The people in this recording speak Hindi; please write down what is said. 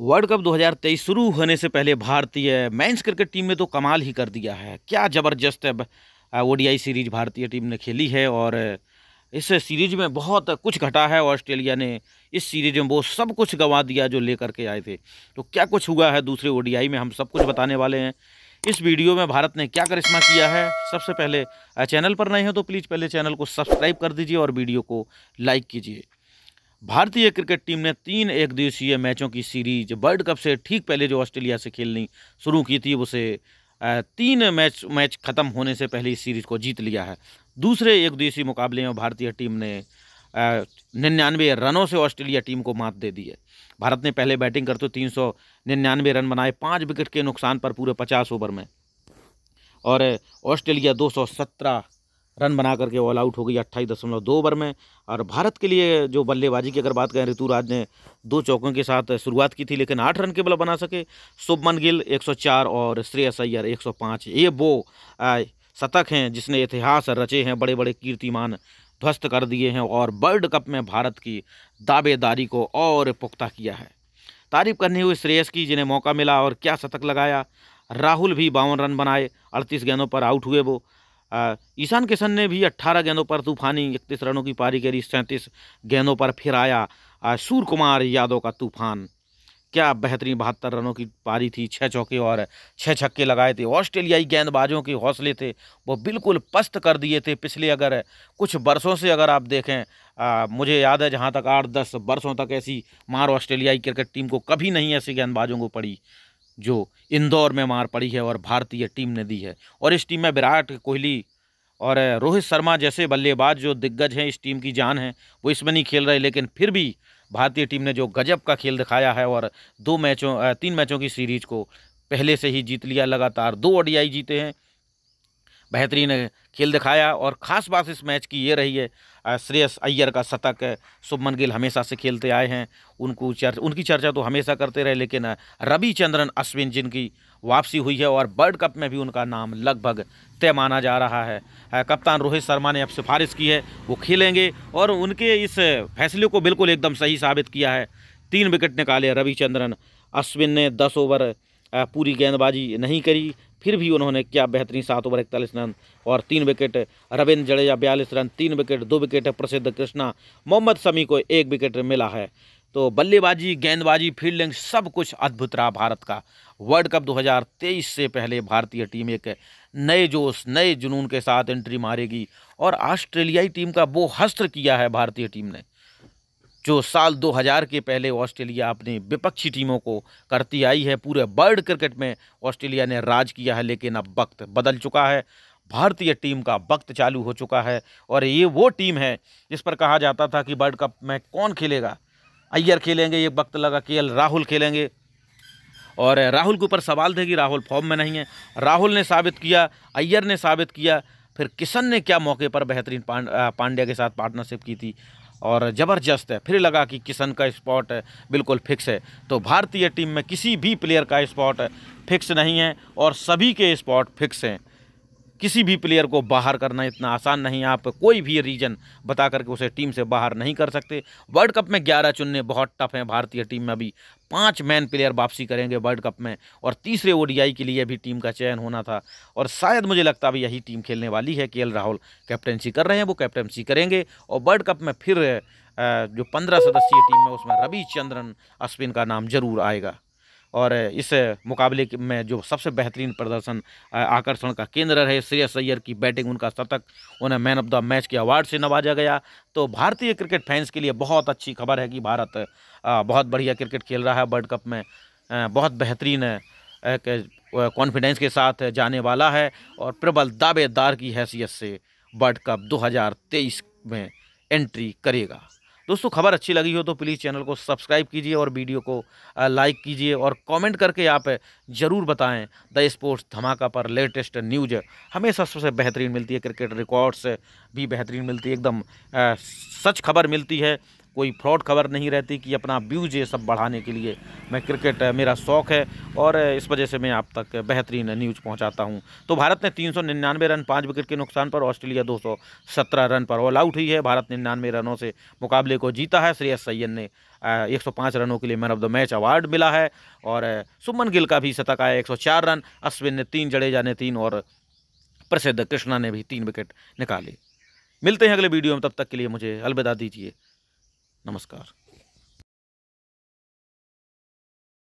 वर्ल्ड कप 2023 शुरू होने से पहले भारतीय मेंस क्रिकेट टीम ने तो कमाल ही कर दिया है क्या ज़बरदस्त ओडीआई सीरीज भारतीय टीम ने खेली है और इस सीरीज में बहुत कुछ घटा है ऑस्ट्रेलिया ने इस सीरीज में वो सब कुछ गंवा दिया जो लेकर के आए थे तो क्या कुछ हुआ है दूसरे ओ में हम सब कुछ बताने वाले हैं इस वीडियो में भारत ने क्या करिश्मा किया है सबसे पहले चैनल पर नए हैं तो प्लीज़ पहले चैनल को सब्सक्राइब कर दीजिए और वीडियो को लाइक कीजिए भारतीय क्रिकेट टीम ने तीन एक दिवसीय मैचों की सीरीज वर्ल्ड कप से ठीक पहले जो ऑस्ट्रेलिया से खेलनी शुरू की थी उसे तीन मैच मैच खत्म होने से पहले इस सीरीज को जीत लिया है दूसरे एक दिवसीय मुकाबले में भारतीय टीम ने निन्यानवे रनों से ऑस्ट्रेलिया टीम को मात दे दी है भारत ने पहले बैटिंग करते तीन सौ निन्यानवे रन बनाए पाँच विकेट के नुकसान पर पूरे पचास ओवर में और ऑस्ट्रेलिया दो सौ सत्रह रन बना करके ऑल आउट हो गई अट्ठाईस दशमलव दो ओवर में और भारत के लिए जो बल्लेबाजी की अगर बात करें ऋतुराज ने दो चौकों के साथ शुरुआत की थी लेकिन आठ रन के केवल बना सके शुभमन गिल 104 और श्रेयस अय्यर 105 ये वो शतक हैं जिसने इतिहास रचे हैं बड़े बड़े कीर्तिमान ध्वस्त कर दिए हैं और वर्ल्ड कप में भारत की दावेदारी को और पुख्ता किया है तारीफ करने हुए श्रेयस की जिन्हें मौका मिला और क्या शतक लगाया राहुल भी बावन रन बनाए अड़तीस गेंदों पर आउट हुए वो ईशान किशन ने भी 18 गेंदों पर तूफानी इकतीस रनों की पारी करी सैंतीस गेंदों पर फिर आया सूर्य कुमार यादव का तूफान क्या बेहतरीन बहत्तर रनों की पारी थी छः चौके और छः छक्के लगाए थे ऑस्ट्रेलियाई गेंदबाजों के हौसले थे वो बिल्कुल पस्त कर दिए थे पिछले अगर कुछ बरसों से अगर आप देखें आ, मुझे याद है जहाँ तक आठ दस बरसों तक ऐसी मार ऑस्ट्रेलियाई क्रिकेट टीम को कभी नहीं ऐसी गेंदबाजों को पड़ी जो इंदौर में मार पड़ी है और भारतीय टीम ने दी है और इस टीम में विराट कोहली और रोहित शर्मा जैसे बल्लेबाज जो दिग्गज हैं इस टीम की जान है वो इसमें नहीं खेल रहे लेकिन फिर भी भारतीय टीम ने जो गजब का खेल दिखाया है और दो मैचों तीन मैचों की सीरीज को पहले से ही जीत लिया लगातार दो ओडीआई जीते हैं बेहतरीन खेल दिखाया और ख़ास बात इस मैच की ये रही है श्रेयस अय्यर का शतक शुभमन गिल हमेशा से खेलते आए हैं उनको चर्चा उनकी चर्चा तो हमेशा करते रहे लेकिन रविचंद्रन अश्विन जिनकी वापसी हुई है और वर्ल्ड कप में भी उनका नाम लगभग तय माना जा रहा है कप्तान रोहित शर्मा ने अब सिफारिश की है वो खेलेंगे और उनके इस फैसले को बिल्कुल एकदम सही साबित किया है तीन विकेट निकाले रविचंद्रन अश्विन ने दस ओवर पूरी गेंदबाजी नहीं करी फिर भी उन्होंने क्या बेहतरीन सात ओवर इकतालीस रन और तीन विकेट रविंद्र जडेजा बयालीस रन तीन विकेट दो विकेट प्रसिद्ध कृष्णा मोहम्मद शमी को एक विकेट मिला है तो बल्लेबाजी गेंदबाजी फील्डिंग सब कुछ अद्भुत रहा भारत का वर्ल्ड कप 2023 से पहले भारतीय टीम एक नए जोश नए जुनून के साथ एंट्री मारेगी और ऑस्ट्रेलियाई टीम का वो हस्त्र किया है भारतीय टीम ने जो साल 2000 के पहले ऑस्ट्रेलिया अपनी विपक्षी टीमों को करती आई है पूरे वर्ल्ड क्रिकेट में ऑस्ट्रेलिया ने राज किया है लेकिन अब वक्त बदल चुका है भारतीय टीम का वक्त चालू हो चुका है और ये वो टीम है जिस पर कहा जाता था कि वर्ल्ड कप में कौन खेलेगा अय्यर खेलेंगे ये वक्त लगा के राहुल खेलेंगे और राहुल के ऊपर सवाल थे कि राहुल फॉर्म में नहीं है राहुल ने साबित किया अय्यर ने साबित किया फिर किशन ने क्या मौके पर बेहतरीन पांड्या के साथ पार्टनरशिप की थी और ज़बरदस्त है फिर लगा कि किशन का स्पॉट बिल्कुल फिक्स है तो भारतीय टीम में किसी भी प्लेयर का स्पॉट फिक्स नहीं है और सभी के स्पॉट फिक्स हैं किसी भी प्लेयर को बाहर करना इतना आसान नहीं है आप कोई भी रीज़न बता करके उसे टीम से बाहर नहीं कर सकते वर्ल्ड कप में ग्यारह चुनने बहुत टफ हैं भारतीय टीम में अभी पांच मैन प्लेयर वापसी करेंगे वर्ल्ड कप में और तीसरे ओडीआई के लिए भी टीम का चयन होना था और शायद मुझे लगता भी यही टीम खेलने वाली है के राहुल कैप्टनसी कर रहे हैं वो कैप्टनसी करेंगे और वर्ल्ड कप में फिर जो पंद्रह सदस्यीय टीम है उसमें रविचंद्रन अश्विन का नाम जरूर आएगा और इस मुकाबले में जो सबसे बेहतरीन प्रदर्शन आकर्षण का केंद्र रहे श्रेयस सैयर की बैटिंग उनका शतक उन्हें मैन ऑफ द मैच के अवार्ड से नवाजा गया तो भारतीय क्रिकेट फैंस के लिए बहुत अच्छी खबर है कि भारत बहुत बढ़िया क्रिकेट खेल रहा है वर्ल्ड कप में बहुत बेहतरीन कॉन्फिडेंस के साथ जाने वाला है और प्रबल दावेदार की हैसियत से वर्ल्ड कप 2023 में एंट्री करेगा दोस्तों खबर अच्छी लगी हो तो प्लीज़ चैनल को सब्सक्राइब कीजिए और वीडियो को लाइक कीजिए और कमेंट करके आप ज़रूर बताएं द स्पोर्ट्स धमाका पर लेटेस्ट न्यूज हमेशा सबसे बेहतरीन मिलती है क्रिकेट रिकॉर्ड्स भी बेहतरीन मिलती है एकदम सच खबर मिलती है कोई फ्रॉड खबर नहीं रहती कि अपना व्यूज ये सब बढ़ाने के लिए मैं क्रिकेट मेरा शौक़ है और इस वजह से मैं आप तक बेहतरीन न्यूज़ पहुंचाता हूं तो भारत ने 399 रन पाँच विकेट के नुकसान पर ऑस्ट्रेलिया 217 रन पर ऑल आउट हुई है भारत निन्यानवे रनों से मुकाबले को जीता है श्रेयस सैयद ने 105 रनों के लिए man of the match award मिला है और सुमन गिल का भी शतक आया एक रन अश्विन ने तीन जडेजा ने तीन और प्रसिद्ध कृष्णा ने भी तीन विकेट निकाले मिलते हैं अगले वीडियो में तब तक के लिए मुझे अलविदा दीजिए नमस्कार